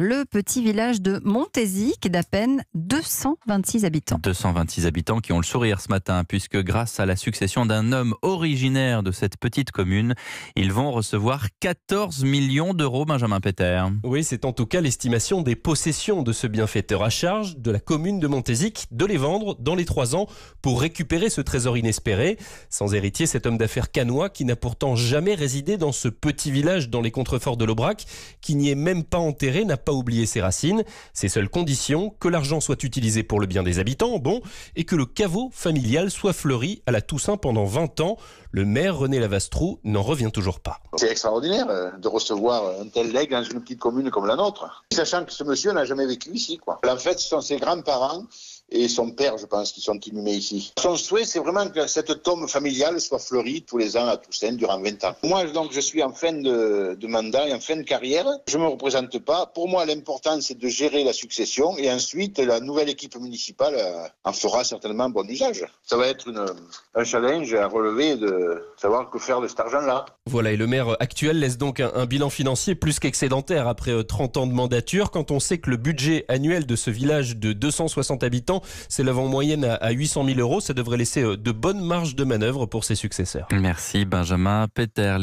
le petit village de Montésic d'à peine 226 habitants. 226 habitants qui ont le sourire ce matin, puisque grâce à la succession d'un homme originaire de cette petite commune, ils vont recevoir 14 millions d'euros, Benjamin Péter. Oui, c'est en tout cas l'estimation des possessions de ce bienfaiteur à charge de la commune de Montésic de les vendre dans les trois ans pour récupérer ce trésor inespéré. Sans héritier, cet homme d'affaires canois qui n'a pourtant jamais résidé dans ce petit village dans les contreforts de l'Aubrac, qui n'y est même pas enterré, n'a pas oublier ses racines. ses seules conditions que l'argent soit utilisé pour le bien des habitants, bon, et que le caveau familial soit fleuri à la Toussaint pendant 20 ans. Le maire René Lavastrou n'en revient toujours pas. C'est extraordinaire euh, de recevoir euh, un tel legs dans une petite commune comme la nôtre, sachant que ce monsieur n'a jamais vécu ici. Quoi. En fait, ce sont ses grands-parents et son père, je pense, qui sont inhumés ici. Son souhait, c'est vraiment que cette tombe familiale soit fleurie tous les ans à Toussaint durant 20 ans. Moi, donc, je suis en fin de, mandat et en fin de carrière. Je ne me représente pas. Pour moi, l'important, c'est de gérer la succession et ensuite, la nouvelle équipe municipale euh, en fera certainement bon usage. Ça va être un challenge à relever de savoir que faire de cet argent-là. Voilà, et le maire actuel laisse donc un bilan financier plus qu'excédentaire après 30 euh, ans de mandature. Quand on sait que le budget annuel de ce village de 260 habitants c'est lavant moyenne à 800 000 euros. Ça devrait laisser euh, de bonnes marges de manœuvre pour ses successeurs. Merci Benjamin Peter.